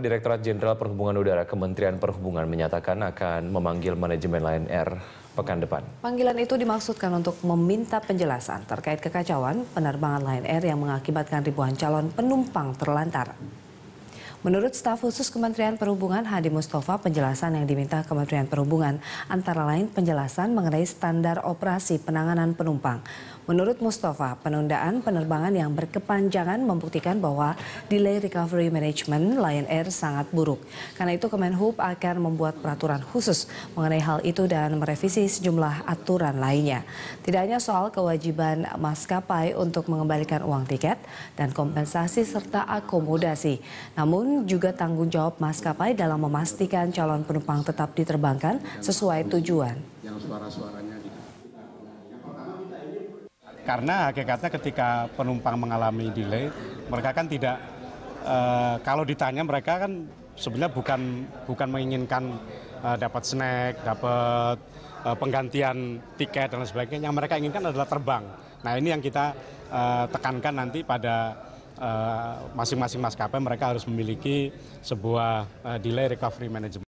Direktorat Jenderal Perhubungan Udara Kementerian Perhubungan menyatakan akan memanggil manajemen Lion Air pekan depan. Panggilan itu dimaksudkan untuk meminta penjelasan terkait kekacauan penerbangan Lion Air yang mengakibatkan ribuan calon penumpang terlantar. Menurut staf khusus Kementerian Perhubungan Hadi Mustafa, penjelasan yang diminta Kementerian Perhubungan antara lain penjelasan mengenai standar operasi penanganan penumpang, Menurut Mustafa, penundaan penerbangan yang berkepanjangan membuktikan bahwa delay recovery management Lion Air sangat buruk. Karena itu Kemenhub akan membuat peraturan khusus mengenai hal itu dan merevisi sejumlah aturan lainnya. Tidak hanya soal kewajiban maskapai untuk mengembalikan uang tiket dan kompensasi serta akomodasi, namun juga tanggung jawab maskapai dalam memastikan calon penumpang tetap diterbangkan sesuai tujuan. Yang suara-suaranya karena hakikatnya ketika penumpang mengalami delay, mereka kan tidak uh, kalau ditanya mereka kan sebenarnya bukan bukan menginginkan uh, dapat snack, dapat uh, penggantian tiket dan sebagainya. Yang mereka inginkan adalah terbang. Nah ini yang kita uh, tekankan nanti pada masing-masing uh, maskapai mereka harus memiliki sebuah uh, delay recovery management.